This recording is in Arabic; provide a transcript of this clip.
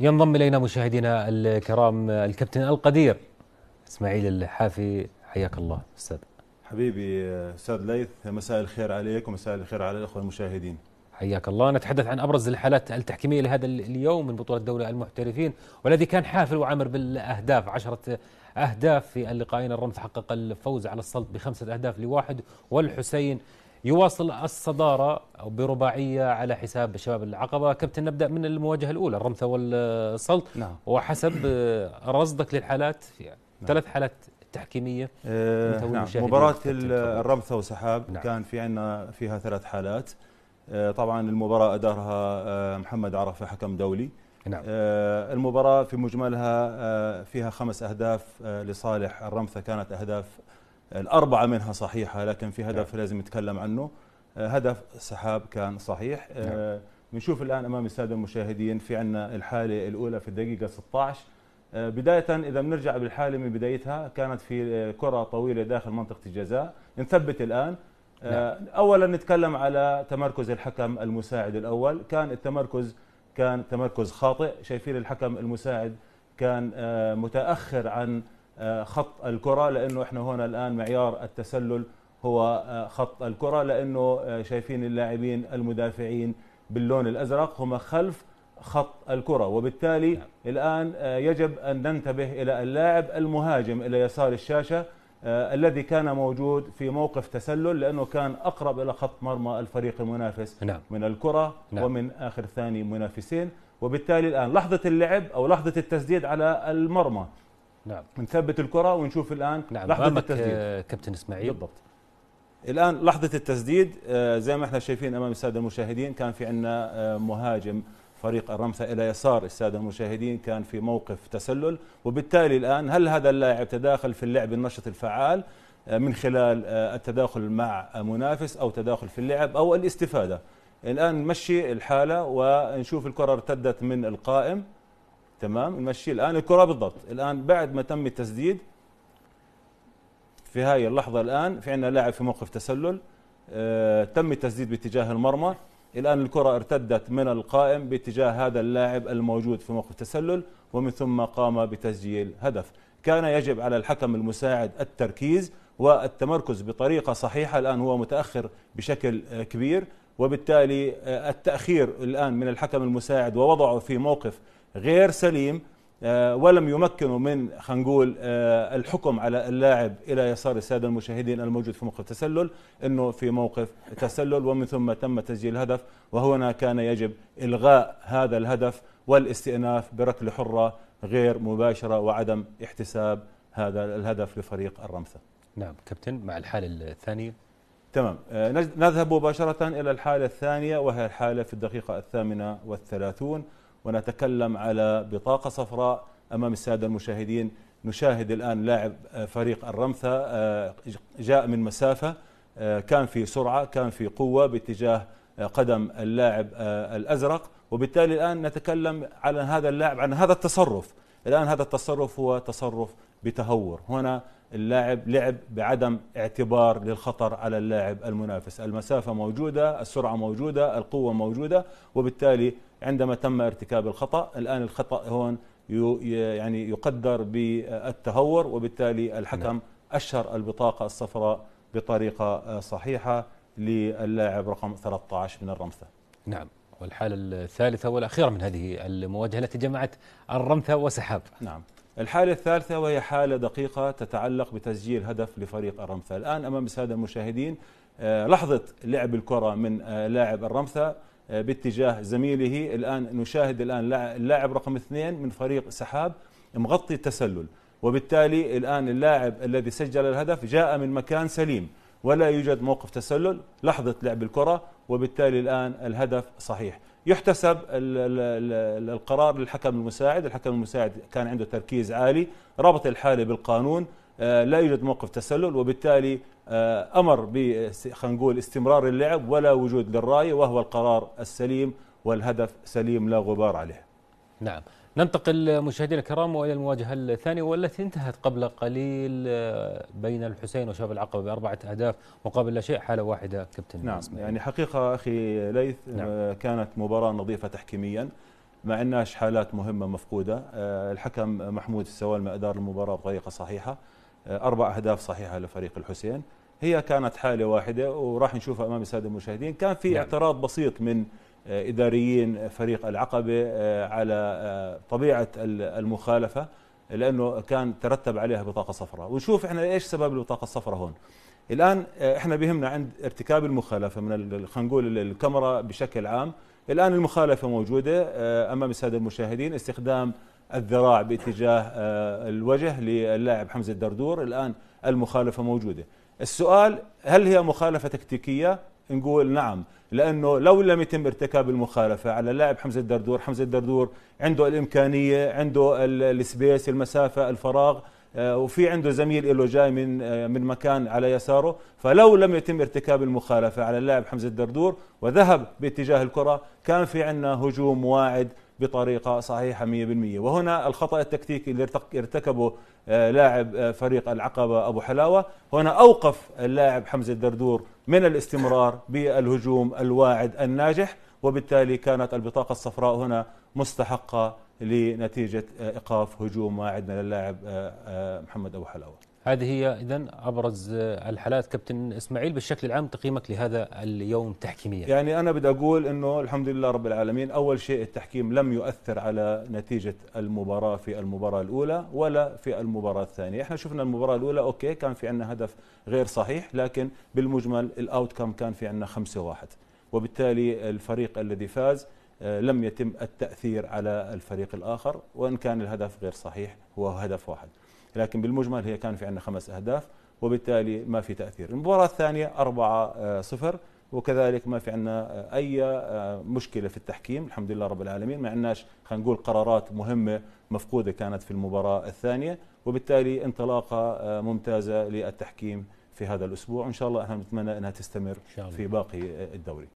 ينضم الينا مشاهدينا الكرام الكابتن القدير اسماعيل الحافي حياك الله استاذ حبيبي استاذ ليث مساء الخير عليك ومساء الخير على الاخوه المشاهدين حياك الله نتحدث عن ابرز الحالات التحكيميه لهذا اليوم من بطوله الدوله المحترفين والذي كان حافل وعامر بالاهداف عشرة اهداف في اللقاءين الرمز حقق الفوز على السلط بخمسه اهداف لواحد والحسين يواصل الصدارة برباعية على حساب شباب العقبة كابتن نبدأ من المواجهة الأولى الرمثة والسلط نعم. وحسب رصدك للحالات نعم. ثلاث حالات تحكيمية أه نعم. مباراة الرمثة وسحاب نعم. كان في عندنا فيها ثلاث حالات آه، طبعا المباراة أدارها آه، محمد عرفة حكم دولي نعم. آه، المباراة في مجملها فيها خمس أهداف لصالح الرمثة كانت أهداف الأربعة منها صحيحة لكن في هدف نعم. لازم نتكلم عنه آه، هدف سحاب كان صحيح آه، نعم. بنشوف الآن أمام السادة المشاهدين في عنا الحالة الأولى في الدقيقة 16 آه، بداية إذا بنرجع بالحالة من بدايتها كانت في كرة طويلة داخل منطقة الجزاء نثبت الآن نعم. أولا نتكلم على تمركز الحكم المساعد الأول كان التمركز كان تمركز خاطئ شايفين الحكم المساعد كان متأخر عن آه، خط الكرة لأنه إحنا هنا الآن معيار التسلل هو آه، خط الكرة لأنه آه، شايفين اللاعبين المدافعين باللون الأزرق هم خلف خط الكرة وبالتالي نعم. الآن يجب أن ننتبه إلى اللاعب المهاجم إلى يسار الشاشة الذي كان موجود في موقف تسلل لأنه كان أقرب إلى خط مرمى الفريق المنافس نعم. من الكرة نعم. ومن آخر ثاني منافسين وبالتالي الآن لحظة اللعب أو لحظة التسديد على المرمى نعم نثبت الكره ونشوف الان نعم لحظه التسديد آه، كابتن اسماعيل بالضبط الان لحظه التسديد آه، زي ما احنا شايفين امام الساده المشاهدين كان في عندنا آه، مهاجم فريق الرمسا الى يسار الساده المشاهدين كان في موقف تسلل وبالتالي الان هل هذا اللاعب تداخل في اللعب النشط الفعال من خلال التداخل مع منافس او تداخل في اللعب او الاستفاده الان نمشي الحاله ونشوف الكره ارتدت من القائم تمام نمشيه الان الكره بالضبط الان بعد ما تم التسديد في هاي اللحظه الان في عندنا لاعب في موقف تسلل آه تم التسديد باتجاه المرمى الان الكره ارتدت من القائم باتجاه هذا اللاعب الموجود في موقف تسلل ومن ثم قام بتسجيل هدف كان يجب على الحكم المساعد التركيز والتمركز بطريقه صحيحه الان هو متاخر بشكل آه، كبير وبالتالي آه، التاخير الان من الحكم المساعد ووضعه في موقف غير سليم آه، ولم يمكنوا من خلينا نقول آه، الحكم على اللاعب الى يسار الساده المشاهدين الموجود في موقف تسلل انه في موقف تسلل ومن ثم تم تسجيل هدف وهنا كان يجب الغاء هذا الهدف والاستئناف بركله حره غير مباشره وعدم احتساب هذا الهدف لفريق الرمثه. نعم كابتن مع الحاله الثانيه تمام آه، نذهب مباشره الى الحاله الثانيه وهي الحاله في الدقيقه الثامنه والثلاثون ونتكلم على بطاقة صفراء أمام السادة المشاهدين نشاهد الآن لاعب فريق الرمثة آه، جاء من مسافة آه، كان في سرعة كان في قوة باتجاه آه، قدم اللاعب الأزرق وبالتالي الآن نتكلم على هذا اللاعب عن هذا التصرف الآن هذا التصرف هو تصرف بتهور هنا اللاعب لعب بعدم اعتبار للخطر على اللاعب المنافس المسافة موجودة السرعة موجودة القوة موجودة وبالتالي عندما تم ارتكاب الخطأ الآن الخطأ هون يعني يقدر بالتهور وبالتالي الحكم نعم. أشهر البطاقة الصفراء بطريقة آه، صحيحة للاعب رقم 13 من الرمثة نعم والحالة الثالثة والأخيرة من هذه المواجهة التي جمعت الرمثة وسحاب نعم الحالة الثالثة وهي حالة دقيقة تتعلق بتسجيل هدف لفريق الرمثة الآن أمام السادة المشاهدين آه، لحظة لعب الكرة من آه، لاعب الرمثة آه، باتجاه زميله الآن نشاهد الآن اللاعب رقم اثنين من فريق سحاب مغطي التسلل وبالتالي الآن اللاعب الذي سجل الهدف جاء من مكان سليم ولا يوجد موقف تسلل لحظة لعب الكرة وبالتالي الآن الهدف صحيح يحتسب القرار للحكم المساعد الحكم المساعد كان عنده تركيز عالي ربط الحالة بالقانون آه، لا يوجد موقف تسلل وبالتالي آه، أمر نقول استمرار اللعب ولا وجود للراية وهو القرار السليم والهدف سليم لا غبار عليه نعم ننتقل مشاهدينا الكرام والى المواجهه الثانيه والتي انتهت قبل قليل آه، بين الحسين وشباب العقبه باربعه اهداف مقابل لا شيء حاله واحده كابتن نعم اسماعيل. يعني حقيقه اخي ليث آه، نعم. كانت مباراه نظيفه تحكيميا ما عندناش حالات مهمه مفقوده آه، الحكم محمود السوالمه ادار المباراه بطريقه صحيحه اربع اهداف صحيحه لفريق الحسين هي كانت حاله واحده وراح نشوفها امام الساده المشاهدين كان في نعم. اعتراض بسيط من آه، إداريين آه، فريق العقبة آه، على طبيعة المخالفة لأنه كان ترتب عليها بطاقة صفراء ونشوف إحنا إيش سبب البطاقة الصفراء هون الآن إحنا بهمنا عند ارتكاب المخالفة من خلينا نقول الكاميرا بشكل عام الآن المخالفة موجودة أمام السادة المشاهدين استخدام الذراع باتجاه الوجه للاعب حمزة الدردور الآن المخالفة موجودة السؤال هل هي مخالفة تكتيكية نقول نعم لانه لو لم يتم ارتكاب المخالفه على اللاعب حمزه الدردور حمزه الدردور عنده الامكانيه عنده السبيس المسافه الفراغ آه، وفي عنده زميل له جاي من آه، من مكان على يساره فلو لم يتم ارتكاب المخالفه على اللاعب حمزه الدردور وذهب باتجاه الكره كان في عندنا هجوم واعد بطريقه صحيحه 100% وهنا الخطا التكتيكي اللي ارتكبه آه، لاعب آه، فريق العقبه ابو حلاوه هنا اوقف اللاعب حمزه الدردور من الاستمرار بالهجوم الواعد الناجح وبالتالي كانت البطاقه الصفراء هنا مستحقه لنتيجه آه، ايقاف هجوم واعد من اللاعب محمد ابو حلاوه هذه هي إذا أبرز الحالات كابتن إسماعيل بالشكل العام تقييمك لهذا اليوم تحكيميا يعني أنا بدي أقول أنه الحمد لله رب العالمين أول شيء التحكيم لم يؤثر على نتيجة المباراة في المباراة الأولى ولا في المباراة الثانية إحنا شفنا المباراة الأولى أوكي كان في عندنا هدف غير صحيح لكن بالمجمل كم كان في عندنا 5 واحد وبالتالي الفريق الذي فاز آه، لم يتم التأثير على الفريق الآخر وإن كان الهدف غير صحيح هو هدف واحد لكن بالمجمل هي كان في عندنا خمس أهداف وبالتالي ما في تأثير المباراة الثانية أربعة صفر وكذلك ما في عندنا أي مشكلة في التحكيم الحمد لله رب العالمين ما عندناش خلينا نقول قرارات مهمة مفقودة كانت في المباراة الثانية وبالتالي انطلاقة ممتازة للتحكيم في هذا الأسبوع وإن شاء الله احنا نتمنى أنها تستمر إن شاء الله. في باقي الدوري